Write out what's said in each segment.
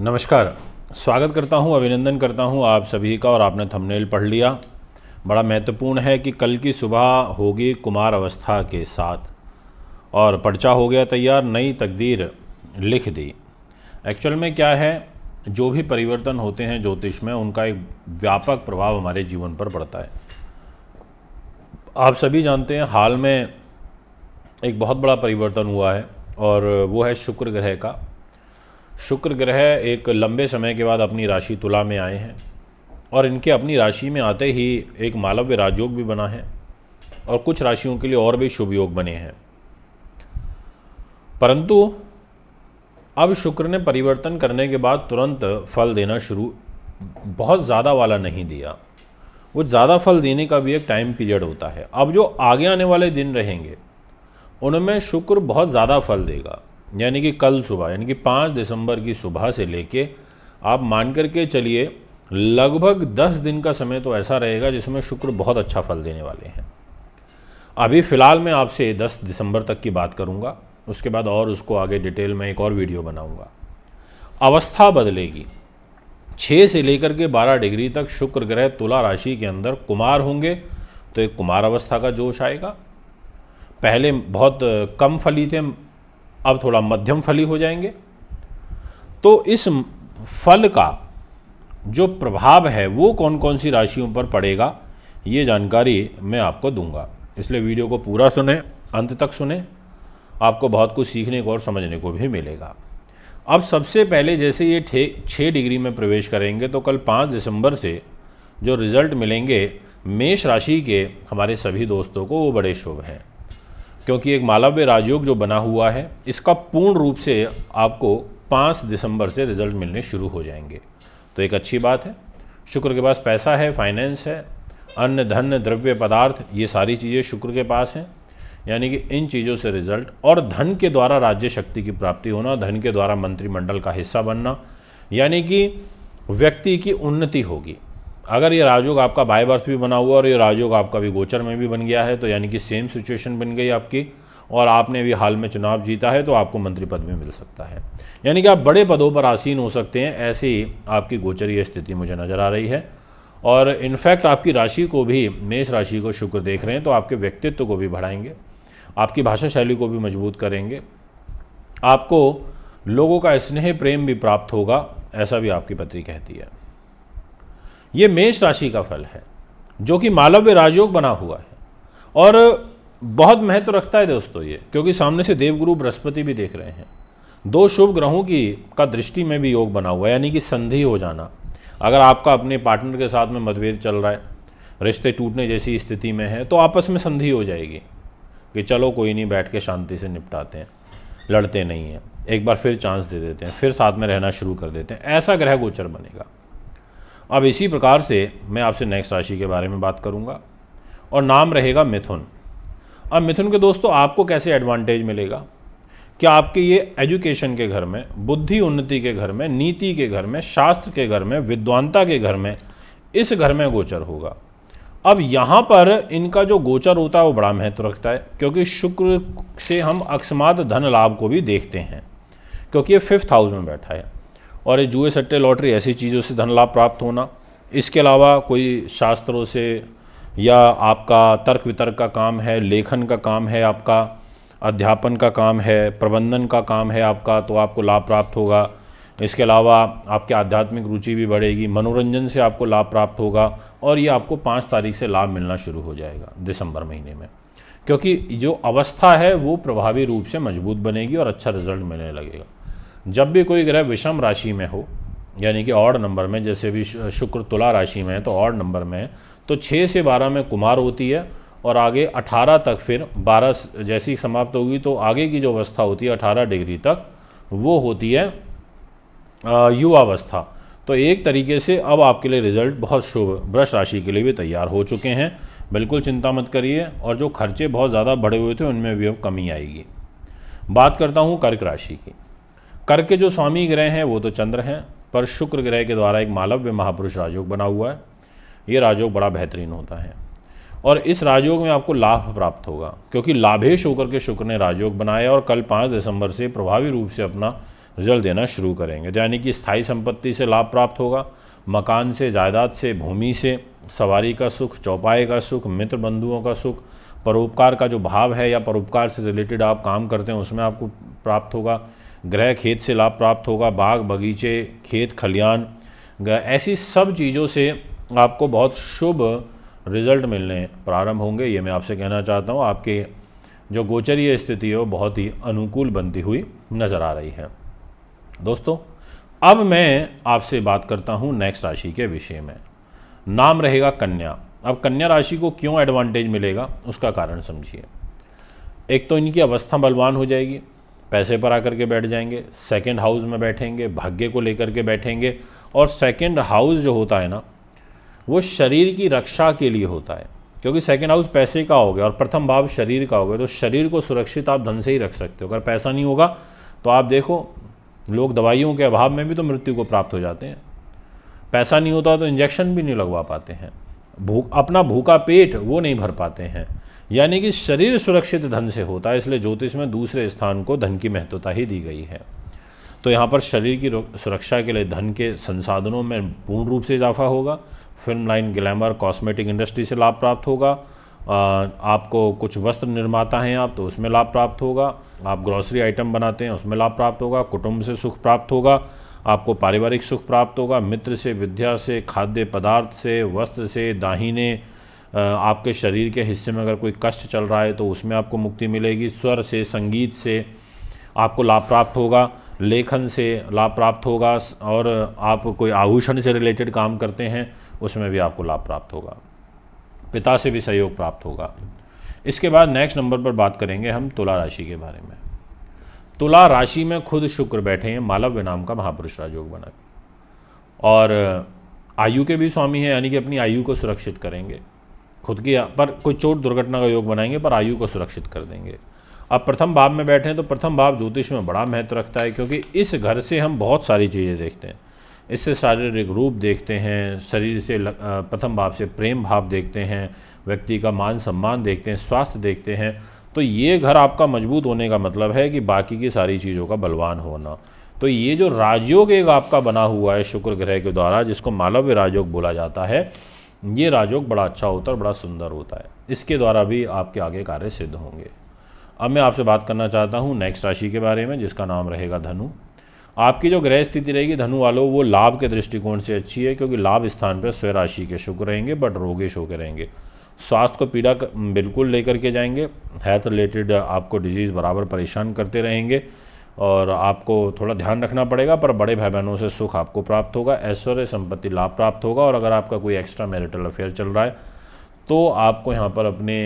नमस्कार स्वागत करता हूं अभिनंदन करता हूं आप सभी का और आपने थंबनेल पढ़ लिया बड़ा महत्वपूर्ण है कि कल की सुबह होगी कुमार अवस्था के साथ और पर्चा हो गया तैयार नई तकदीर लिख दी एक्चुअल में क्या है जो भी परिवर्तन होते हैं ज्योतिष में उनका एक व्यापक प्रभाव हमारे जीवन पर पड़ता है आप सभी जानते हैं हाल में एक बहुत बड़ा परिवर्तन हुआ है और वो है शुक्र ग्रह का शुक्र ग्रह एक लंबे समय के बाद अपनी राशि तुला में आए हैं और इनके अपनी राशि में आते ही एक मालव्य राजयोग भी बना है और कुछ राशियों के लिए और भी शुभ योग बने हैं परंतु अब शुक्र ने परिवर्तन करने के बाद तुरंत फल देना शुरू बहुत ज़्यादा वाला नहीं दिया वो ज़्यादा फल देने का भी एक टाइम पीरियड होता है अब जो आगे आने वाले दिन रहेंगे उनमें शुक्र बहुत ज़्यादा फल देगा यानी कि कल सुबह यानी कि पाँच दिसंबर की सुबह से लेके आप मान कर के चलिए लगभग दस दिन का समय तो ऐसा रहेगा जिसमें शुक्र बहुत अच्छा फल देने वाले हैं अभी फ़िलहाल मैं आपसे दस दिसंबर तक की बात करूंगा उसके बाद और उसको आगे डिटेल में एक और वीडियो बनाऊँगा अवस्था बदलेगी छः से लेकर के बारह डिग्री तक शुक्र ग्रह तुला राशि के अंदर कुमार होंगे तो एक कुमार अवस्था का जोश आएगा पहले बहुत कम फली थे अब थोड़ा मध्यम फली हो जाएंगे तो इस फल का जो प्रभाव है वो कौन कौन सी राशियों पर पड़ेगा ये जानकारी मैं आपको दूंगा इसलिए वीडियो को पूरा सुने अंत तक सुने आपको बहुत कुछ सीखने को और समझने को भी मिलेगा अब सबसे पहले जैसे ये छः डिग्री में प्रवेश करेंगे तो कल पाँच दिसंबर से जो रिज़ल्ट मिलेंगे मेष राशि के हमारे सभी दोस्तों को वो बड़े शुभ हैं क्योंकि एक मालव्य राजयोग जो बना हुआ है इसका पूर्ण रूप से आपको पाँच दिसंबर से रिजल्ट मिलने शुरू हो जाएंगे तो एक अच्छी बात है शुक्र के पास पैसा है फाइनेंस है अन्न धन द्रव्य पदार्थ ये सारी चीज़ें शुक्र के पास हैं यानी कि इन चीज़ों से रिजल्ट और धन के द्वारा राज्य शक्ति की प्राप्ति होना धन के द्वारा मंत्रिमंडल का हिस्सा बनना यानी कि व्यक्ति की उन्नति होगी अगर ये राजयोग आपका बाय बर्थ भी बना हुआ और ये राजयोग आपका भी गोचर में भी बन गया है तो यानी कि सेम सिचुएशन बन गई आपकी और आपने भी हाल में चुनाव जीता है तो आपको मंत्री पद भी मिल सकता है यानी कि आप बड़े पदों पर आसीन हो सकते हैं ऐसी आपकी गोचरीय स्थिति मुझे नज़र आ रही है और इनफैक्ट आपकी राशि को भी मेष राशि को शुक्र देख रहे हैं तो आपके व्यक्तित्व को भी बढ़ाएंगे आपकी भाषा शैली को भी मजबूत करेंगे आपको लोगों का स्नेह प्रेम भी प्राप्त होगा ऐसा भी आपकी पत्री कहती है ये मेष राशि का फल है जो कि मालव्य राजयोग बना हुआ है और बहुत महत्व रखता है दोस्तों ये क्योंकि सामने से देवगुरु बृहस्पति भी देख रहे हैं दो शुभ ग्रहों की का दृष्टि में भी योग बना हुआ है यानी कि संधि हो जाना अगर आपका अपने पार्टनर के साथ में मतभेद चल रहा है रिश्ते टूटने जैसी स्थिति में है तो आपस में संधि हो जाएगी कि चलो कोई नहीं बैठ के शांति से निपटाते हैं लड़ते नहीं हैं एक बार फिर चांस दे देते हैं फिर साथ में रहना शुरू कर देते हैं ऐसा ग्रह गोचर बनेगा अब इसी प्रकार से मैं आपसे नेक्स्ट राशि के बारे में बात करूंगा और नाम रहेगा मिथुन अब मिथुन के दोस्तों आपको कैसे एडवांटेज मिलेगा कि आपके ये एजुकेशन के घर में बुद्धि उन्नति के घर में नीति के घर में शास्त्र के घर में विद्वानता के घर में इस घर में गोचर होगा अब यहाँ पर इनका जो गोचर होता है वो बड़ा महत्व रखता है क्योंकि शुक्र से हम अक्समात धन लाभ को भी देखते हैं क्योंकि ये फिफ्थ हाउस में बैठा है और ये जुए सट्टे लॉटरी ऐसी चीज़ों से धन लाभ प्राप्त होना इसके अलावा कोई शास्त्रों से या आपका तर्क वितर्क का काम है लेखन का काम है आपका अध्यापन का काम है प्रबंधन का काम है आपका तो आपको लाभ प्राप्त होगा इसके अलावा आपकी आध्यात्मिक रुचि भी बढ़ेगी मनोरंजन से आपको लाभ प्राप्त होगा और ये आपको पाँच तारीख से लाभ मिलना शुरू हो जाएगा दिसंबर महीने में क्योंकि जो अवस्था है वो प्रभावी रूप से मजबूत बनेगी और अच्छा रिजल्ट मिलने लगेगा जब भी कोई ग्रह विषम राशि में हो यानी कि ऑड नंबर में जैसे भी शुक्र तुला राशि में है तो ऑड नंबर में है तो छः से बारह में कुमार होती है और आगे अठारह तक फिर बारह जैसी समाप्त होगी तो आगे की जो अवस्था होती है अठारह डिग्री तक वो होती है युवावस्था तो एक तरीके से अब आपके लिए रिजल्ट बहुत शुभ वृष राशि के लिए भी तैयार हो चुके हैं बिल्कुल चिंता मत करिए और जो खर्चे बहुत ज़्यादा बढ़े हुए थे उनमें भी अब कमी आएगी बात करता हूँ कर्क राशि की कर के जो स्वामी ग्रह हैं वो तो चंद्र हैं पर शुक्र ग्रह के द्वारा एक मालव्य महापुरुष राजयोग बना हुआ है ये राजयोग बड़ा बेहतरीन होता है और इस राजयोग में आपको लाभ प्राप्त होगा क्योंकि लाभेश होकर के शुक्र ने राजयोग बनाया और कल पाँच दिसंबर से प्रभावी रूप से अपना रिजल्ट देना शुरू करेंगे तो यानी कि स्थायी संपत्ति से लाभ प्राप्त होगा मकान से जायदाद से भूमि से सवारी का सुख चौपाए का सुख मित्र बंधुओं का सुख परोपकार का जो भाव है या परोपकार से रिलेटेड आप काम करते हैं उसमें आपको प्राप्त होगा ग्रह खेत से लाभ प्राप्त होगा बाग बगीचे खेत खलियान ऐसी सब चीज़ों से आपको बहुत शुभ रिजल्ट मिलने प्रारंभ होंगे ये मैं आपसे कहना चाहता हूँ आपके जो गोचरीय स्थिति है वो बहुत ही अनुकूल बनती हुई नज़र आ रही है दोस्तों अब मैं आपसे बात करता हूँ नेक्स्ट राशि के विषय में नाम रहेगा कन्या अब कन्या राशि को क्यों एडवांटेज मिलेगा उसका कारण समझिए एक तो इनकी अवस्था बलवान हो जाएगी पैसे पर आकर के बैठ जाएंगे सेकंड हाउस में बैठेंगे भाग्य को लेकर के बैठेंगे और सेकंड हाउस जो होता है ना वो शरीर की रक्षा के लिए होता है क्योंकि सेकंड हाउस पैसे का हो गया और प्रथम भाव शरीर का हो गया तो शरीर को सुरक्षित आप धन से ही रख सकते हो अगर पैसा नहीं होगा तो आप देखो लोग दवाइयों के अभाव में भी तो मृत्यु को प्राप्त हो जाते हैं पैसा नहीं होता तो इंजेक्शन भी नहीं लगवा पाते हैं भूख अपना भूखा पेट वो नहीं भर पाते हैं यानी कि शरीर सुरक्षित धन से होता है इसलिए ज्योतिष में दूसरे स्थान को धन की महत्वता ही दी गई है तो यहाँ पर शरीर की सुरक्षा के लिए धन के संसाधनों में पूर्ण रूप से इजाफा होगा film line glamour cosmetic industry से लाभ प्राप्त होगा आपको कुछ वस्त्र निर्माता हैं आप तो उसमें लाभ प्राप्त होगा आप ग्रॉसरी आइटम बनाते हैं उसमें लाभ प्राप्त होगा कुटुंब से सुख प्राप्त होगा आपको पारिवारिक सुख प्राप्त होगा मित्र से विद्या से खाद्य पदार्थ से वस्त्र से दाहिने आपके शरीर के हिस्से में अगर कोई कष्ट चल रहा है तो उसमें आपको मुक्ति मिलेगी स्वर से संगीत से आपको लाभ प्राप्त होगा लेखन से लाभ प्राप्त होगा और आप कोई आभूषण से रिलेटेड काम करते हैं उसमें भी आपको लाभ प्राप्त होगा पिता से भी सहयोग प्राप्त होगा इसके बाद नेक्स्ट नंबर पर बात करेंगे हम तुला राशि के बारे में तुला राशि में खुद शुक्र बैठे हैं मालव नाम का महापुरुष राजयोग बना और आयु के भी स्वामी हैं यानी कि अपनी आयु को सुरक्षित करेंगे खुद की पर कोई चोट दुर्घटना का योग बनाएंगे पर आयु को सुरक्षित कर देंगे अब प्रथम भाव में बैठे हैं तो प्रथम भाव ज्योतिष में बड़ा महत्व रखता है क्योंकि इस घर से हम बहुत सारी चीज़ें देखते हैं इससे शारीरिक रूप देखते हैं शरीर से प्रथम भाव से प्रेम भाव देखते हैं व्यक्ति का मान सम्मान देखते हैं स्वास्थ्य देखते हैं तो ये घर आपका मजबूत होने का मतलब है कि बाकी की सारी चीज़ों का बलवान होना तो ये जो राजयोग एक आपका बना हुआ है शुक्र ग्रह के द्वारा जिसको मालव्य राजयोग बोला जाता है ये राजयोग बड़ा अच्छा होता है और बड़ा सुंदर होता है इसके द्वारा भी आपके आगे कार्य सिद्ध होंगे अब मैं आपसे बात करना चाहता हूँ नेक्स्ट राशि के बारे में जिसका नाम रहेगा धनु आपकी जो ग्रह स्थिति रहेगी धनु वालों वो लाभ के दृष्टिकोण से अच्छी है क्योंकि लाभ स्थान पर स्वय राशि के शुक्र रहेंगे बट रोगेश होकर रहेंगे स्वास्थ्य को पीड़ा बिल्कुल लेकर के जाएंगे हेल्थ रिलेटेड आपको डिजीज़ बराबर परेशान करते रहेंगे और आपको थोड़ा ध्यान रखना पड़ेगा पर बड़े भाई बहनों से सुख आपको प्राप्त होगा ऐश्वर्य संपत्ति लाभ प्राप्त होगा और अगर आपका कोई एक्स्ट्रा मैरिटल अफेयर चल रहा है तो आपको यहाँ पर अपने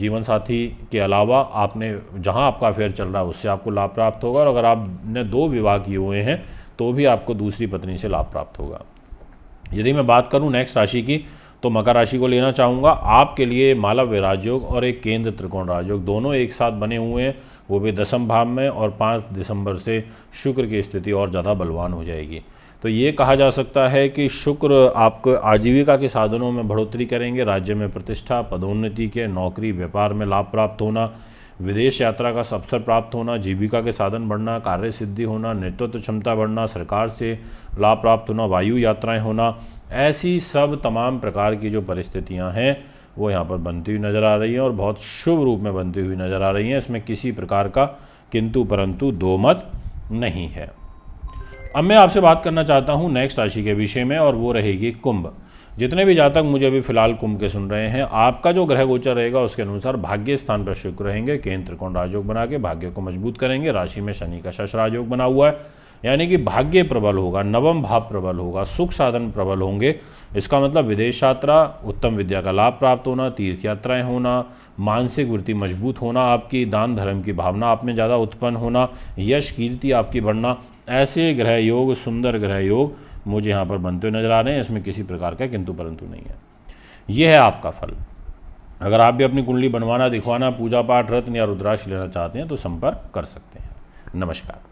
जीवन साथी के अलावा आपने जहाँ आपका अफेयर चल रहा है उससे आपको लाभ प्राप्त होगा और अगर आपने दो विवाह किए हुए हैं तो भी आपको दूसरी पत्नी से लाभ प्राप्त होगा यदि मैं बात करूँ नेक्स्ट राशि की तो मकर राशि को लेना चाहूँगा आपके लिए मालव राजयोग और एक केंद्र त्रिकोण राजयोग दोनों एक साथ बने हुए हैं वो भी दसम भाव में और पाँच दिसंबर से शुक्र की स्थिति और ज़्यादा बलवान हो जाएगी तो ये कहा जा सकता है कि शुक्र आपको आजीविका के साधनों में बढ़ोतरी करेंगे राज्य में प्रतिष्ठा पदोन्नति के नौकरी व्यापार में लाभ प्राप्त होना विदेश यात्रा का अवसर प्राप्त होना जीविका के साधन बढ़ना कार्य सिद्धि होना नेतृत्व क्षमता बढ़ना सरकार से लाभ प्राप्त होना वायु यात्राएं होना ऐसी सब तमाम प्रकार की जो परिस्थितियां हैं वो यहाँ पर बनती हुई नज़र आ रही है और बहुत शुभ रूप में बनती हुई नज़र आ रही है इसमें किसी प्रकार का किंतु परंतु दो मत नहीं है अब मैं आपसे बात करना चाहता हूँ नेक्स्ट राशि के विषय में और वो रहेगी कुंभ जितने भी जातक मुझे अभी फिलहाल कुंभ के सुन रहे हैं आपका जो ग्रह गोचर रहेगा उसके अनुसार भाग्य स्थान पर शुक्र रहेंगे केंद्र कोण राजयोग बना के भाग्य को मजबूत करेंगे राशि में शनि का शश राजयोग बना हुआ है यानी कि भाग्य प्रबल होगा नवम भाव प्रबल होगा सुख साधन प्रबल होंगे इसका मतलब विदेश यात्रा उत्तम विद्या का लाभ प्राप्त होना तीर्थ यात्राएं होना मानसिक वृत्ति मजबूत होना आपकी दान धर्म की भावना आप में ज़्यादा उत्पन्न होना यश कीर्ति आपकी बढ़ना ऐसे ग्रह योग सुंदर ग्रह योग मुझे यहाँ पर बनते हुए नजर आ रहे हैं इसमें किसी प्रकार का किंतु परंतु नहीं है ये है आपका फल अगर आप भी अपनी कुंडली बनवाना दिखवाना पूजा पाठ रत्न या रुद्राक्ष लेना चाहते हैं तो संपर्क कर सकते हैं नमस्कार